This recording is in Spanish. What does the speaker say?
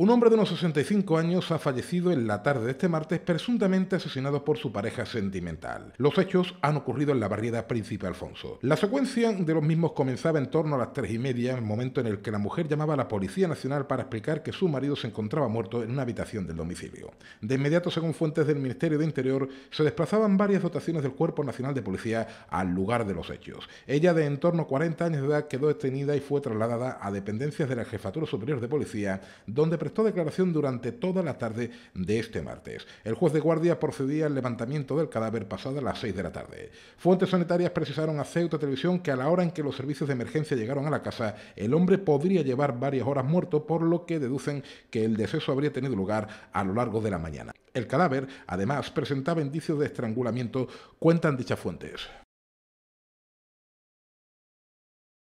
Un hombre de unos 65 años ha fallecido en la tarde de este martes presuntamente asesinado por su pareja sentimental. Los hechos han ocurrido en la barriada Príncipe Alfonso. La secuencia de los mismos comenzaba en torno a las tres y media, el momento en el que la mujer llamaba a la Policía Nacional para explicar que su marido se encontraba muerto en una habitación del domicilio. De inmediato, según fuentes del Ministerio de Interior, se desplazaban varias dotaciones del Cuerpo Nacional de Policía al lugar de los hechos. Ella, de en torno a 40 años de edad, quedó detenida y fue trasladada a dependencias de la Jefatura Superior de Policía, donde prestó declaración durante toda la tarde de este martes. El juez de guardia procedía al levantamiento del cadáver pasado a las 6 de la tarde. Fuentes sanitarias precisaron a Ceuta Televisión que a la hora en que los servicios de emergencia llegaron a la casa, el hombre podría llevar varias horas muerto, por lo que deducen que el deceso habría tenido lugar a lo largo de la mañana. El cadáver, además, presentaba indicios de estrangulamiento, cuentan dichas fuentes.